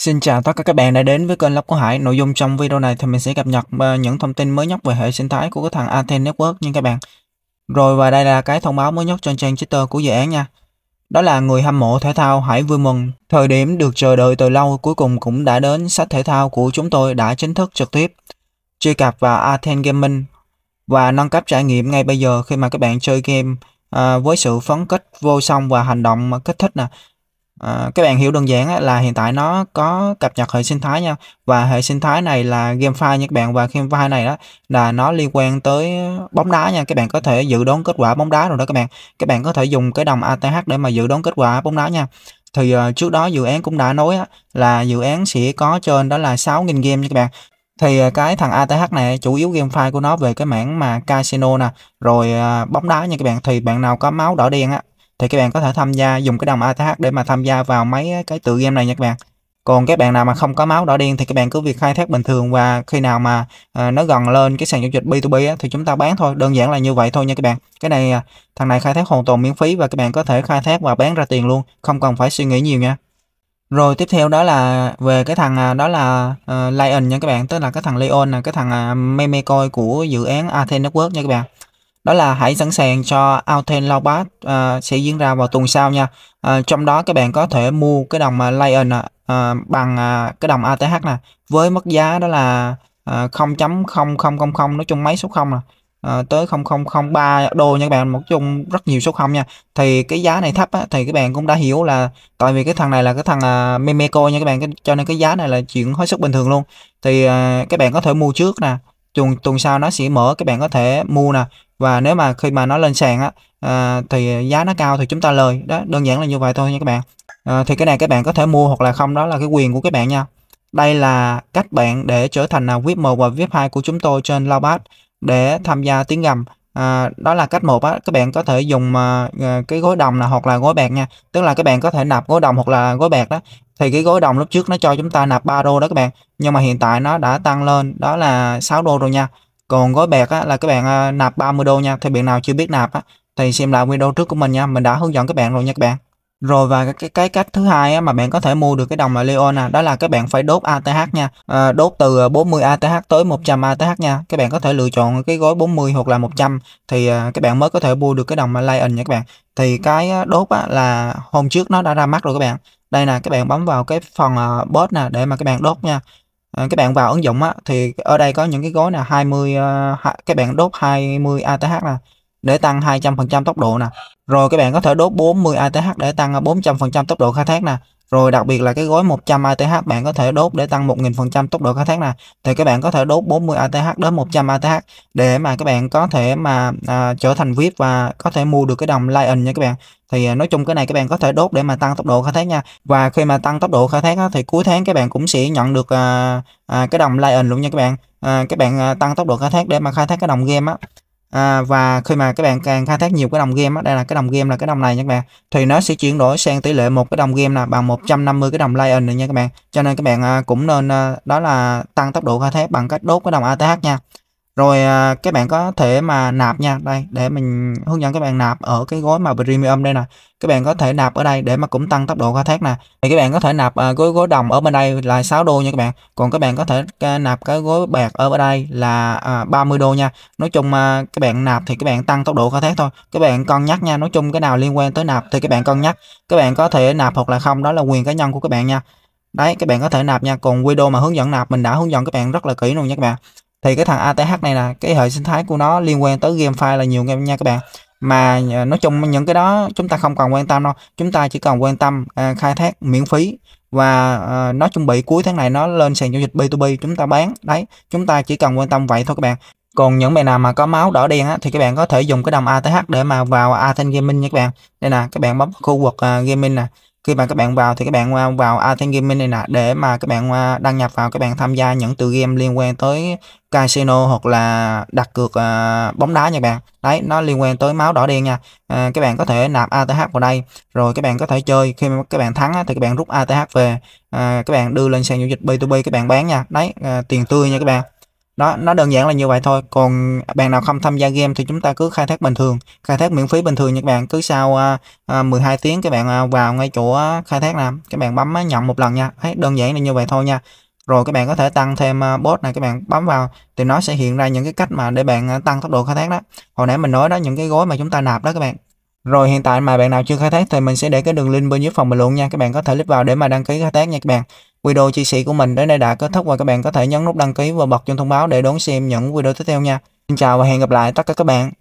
Xin chào tất cả các bạn đã đến với kênh Lóc của Hải. Nội dung trong video này thì mình sẽ cập nhật ờ, những thông tin mới nhất về hệ sinh thái của cái thằng athen Network nha các bạn. Rồi và đây là cái thông báo mới nhất trên trang Twitter của dự án nha. Đó là người hâm mộ thể thao hãy vui mừng. Thời điểm được chờ đợi từ lâu cuối cùng cũng đã đến sách thể thao của chúng tôi đã chính thức trực tiếp. Truy cập vào athen Gaming và nâng cấp trải nghiệm ngay bây giờ khi mà các bạn chơi game à, với sự phấn kích vô song và hành động kích thích nè À, ờ, các bạn hiểu đơn giản là hiện tại nó có cập nhật hệ sinh thái nha và hệ sinh thái này là game nha các bạn và game này đó là nó liên quan tới bóng đá nha các bạn có thể dự đoán kết quả bóng đá rồi đó các bạn các bạn có thể dùng cái đồng ATH để mà dự đoán kết quả bóng đá nha thì uh, trước đó dự án cũng đã nói á, là dự án sẽ có trên đó là 6.000 game nha các bạn thì uh, cái thằng ATH này chủ yếu game của nó về cái mảng mà casino nè rồi uh, bóng đá nha các bạn thì bạn nào có máu đỏ đen á thì các bạn có thể tham gia dùng cái đồng ATH để mà tham gia vào mấy cái tự game này nha các bạn còn các bạn nào mà không có máu đỏ đen thì các bạn cứ việc khai thác bình thường và khi nào mà à, nó gần lên cái sàn giao dịch B2B á, thì chúng ta bán thôi đơn giản là như vậy thôi nha các bạn cái này à, thằng này khai thác hoàn toàn miễn phí và các bạn có thể khai thác và bán ra tiền luôn không cần phải suy nghĩ nhiều nha rồi tiếp theo đó là về cái thằng à, đó là uh, Lion nha các bạn tức là cái thằng Leon nè cái thằng uh, à, meme coin của dự án Athen Network nha các bạn đó là hãy sẵn sàng cho Alten Laobat uh, ờ, sẽ diễn ra vào tuần sau nha. Uh, trong đó các bạn có thể mua cái đồng uh, Lion uh, bằng uh, cái đồng ATH nè với mức giá đó là uh, 0.0000 nói chung mấy số 0 nè. À, tới 0003 đô nha các bạn một chung rất nhiều số không nha thì cái giá này thấp á, thì các bạn cũng đã hiểu là tại vì cái thằng này là cái thằng uh, Memeco nha các bạn cho nên cái giá này là chuyện hết sức bình thường luôn thì uh, các bạn có thể mua trước nè tuần tuần sau nó sẽ mở các bạn có thể mua nè và nếu mà khi mà nó lên sàn á à, thì giá nó cao thì chúng ta lời đó đơn giản là như vậy thôi nha các bạn à, thì cái này các bạn có thể mua hoặc là không đó là cái quyền của các bạn nha đây là cách bạn để trở thành là VIP 1 và VIP 2 của chúng tôi trên Laobat để tham gia tiếng gầm à, đó là cách một á các bạn có thể dùng à, cái gối đồng là hoặc là gối bạc nha tức là các bạn có thể nạp gối đồng hoặc là gối bạc đó thì cái gối đồng lúc trước nó cho chúng ta nạp 3 đô đó các bạn nhưng mà hiện tại nó đã tăng lên đó là 6 đô rồi nha còn gói bẹt á, là các bạn à, nạp 30 đô nha thì bạn nào chưa biết nạp á, thì xem lại video trước của mình nha mình đã hướng dẫn các bạn rồi nha các bạn rồi và cái cái cách thứ hai á, mà bạn có thể mua được cái đồng mà Leon à, đó là các bạn phải đốt ATH nha. À, đốt từ 40 à, ATH tới 100 ATH nha. Các bạn có thể lựa chọn cái gói 40 hoặc là 100 thì à, các bạn mới có thể mua được cái đồng mà Lion nha các bạn. Thì cái đốt á, là hôm trước nó đã ra mắt rồi các bạn. Đây nè, các bạn bấm vào cái phần bot nè để mà các bạn đốt nha. Ờ, các bạn vào ứng dụng á, thì ở đây có những cái gói là 20 uh, các bạn đốt 20 ATH là để tăng 200% tốc độ nè rồi các bạn có thể đốt 40 ATH để tăng 400% ờ, tốc độ khai thác nè rồi đặc biệt là cái gói 100 ATH bạn có thể đốt để tăng 1000% tốc độ khai thác nè. Thì các bạn có thể đốt 40 ATH đến 100 ATH để mà các bạn có thể mà à, trở thành VIP và có thể mua được cái đồng Lion nha các bạn. Thì à, nói chung cái này các bạn có thể đốt để mà tăng tốc độ khai thác nha. Và khi mà tăng tốc độ khai thác á, thì cuối tháng các bạn cũng sẽ nhận được à, à, cái đồng Lion luôn nha các bạn. À, các bạn à, tăng tốc độ khai thác để mà khai thác cái đồng game á à, và khi mà các bạn càng khai thác nhiều cái đồng game đó, đây là cái đồng game là cái đồng này nha các bạn thì nó sẽ chuyển đổi sang tỷ lệ một cái đồng game là bằng 150 cái đồng lion này nha các bạn cho nên các bạn à, cũng nên à, đó là tăng tốc độ khai thác bằng cách đốt cái đồng ATH nha rồi các bạn có thể mà nạp nha đây để mình hướng dẫn các bạn nạp ở cái gói mà premium đây nè các bạn có thể nạp ở đây để mà cũng tăng tốc độ khai thác nè thì các bạn có thể nạp gói gói đồng ở bên đây là 6 đô nha các bạn còn các bạn có thể nạp cái gói bạc ở bên đây là uh, 30 đô nha nói chung uh, các bạn nạp thì các bạn tăng tốc độ khai thác thôi các bạn cân nhắc nha nói chung cái nào liên quan tới nạp thì các bạn cân nhắc các bạn có thể nạp hoặc là không đó là quyền cá nhân của các bạn nha đấy các bạn có thể nạp nha còn video mà hướng dẫn nạp mình đã hướng dẫn các bạn rất là kỹ luôn nha các bạn thì cái thằng ATH này là cái hệ sinh thái của nó liên quan tới game file là nhiều game nha các bạn mà ờ, nói chung những cái đó chúng ta không cần quan tâm đâu chúng ta chỉ cần quan tâm à, khai thác miễn phí và à, nó chuẩn bị cuối tháng này nó lên sàn giao dịch B2B chúng ta bán đấy chúng ta chỉ cần quan tâm vậy thôi các bạn còn những bạn nào mà có máu đỏ đen á, thì các bạn có thể dùng cái đồng ATH để mà vào Athen Gaming nha các bạn đây nè các bạn bấm khu vực à, gaming nè khi mà các bạn vào thì các bạn vào Aten Gaming này nè để mà các bạn đăng nhập vào các bạn tham gia những tự game liên quan tới casino hoặc là đặt cược à, bóng đá nha các bạn đấy nó liên quan tới máu đỏ đen nha à, các bạn có thể nạp ATH vào đây rồi các bạn có thể chơi khi mà các bạn thắng thì các bạn rút ATH về à, các bạn đưa lên sàn giao dịch B2B các bạn bán nha đấy à, tiền tươi nha các bạn đó nó đơn giản là như vậy thôi còn bạn nào không tham gia game thì chúng ta cứ khai thác bình thường khai thác miễn phí bình thường các bạn cứ sau uh, à, à, 12 tiếng các bạn à, vào ngay chỗ khai thác nào, các bạn bấm nhận một lần nha Đấy, đơn giản là như vậy thôi nha rồi các bạn có thể tăng thêm bot này các bạn bấm vào thì nó sẽ hiện ra những cái cách mà để bạn tăng tốc độ khai thác đó hồi nãy mình nói đó những cái gói mà chúng ta nạp đó các bạn rồi hiện tại mà bạn nào chưa khai thác thì mình sẽ để cái đường link bên dưới phòng bình luận nha các bạn có thể click vào để mà đăng ký khai thác nha các bạn video chia sẻ của mình đến đây đã kết thúc và các bạn có thể nhấn nút đăng ký và bật chuông thông báo để đón xem những video tiếp theo nha. Xin chào và hẹn gặp lại tất cả các bạn.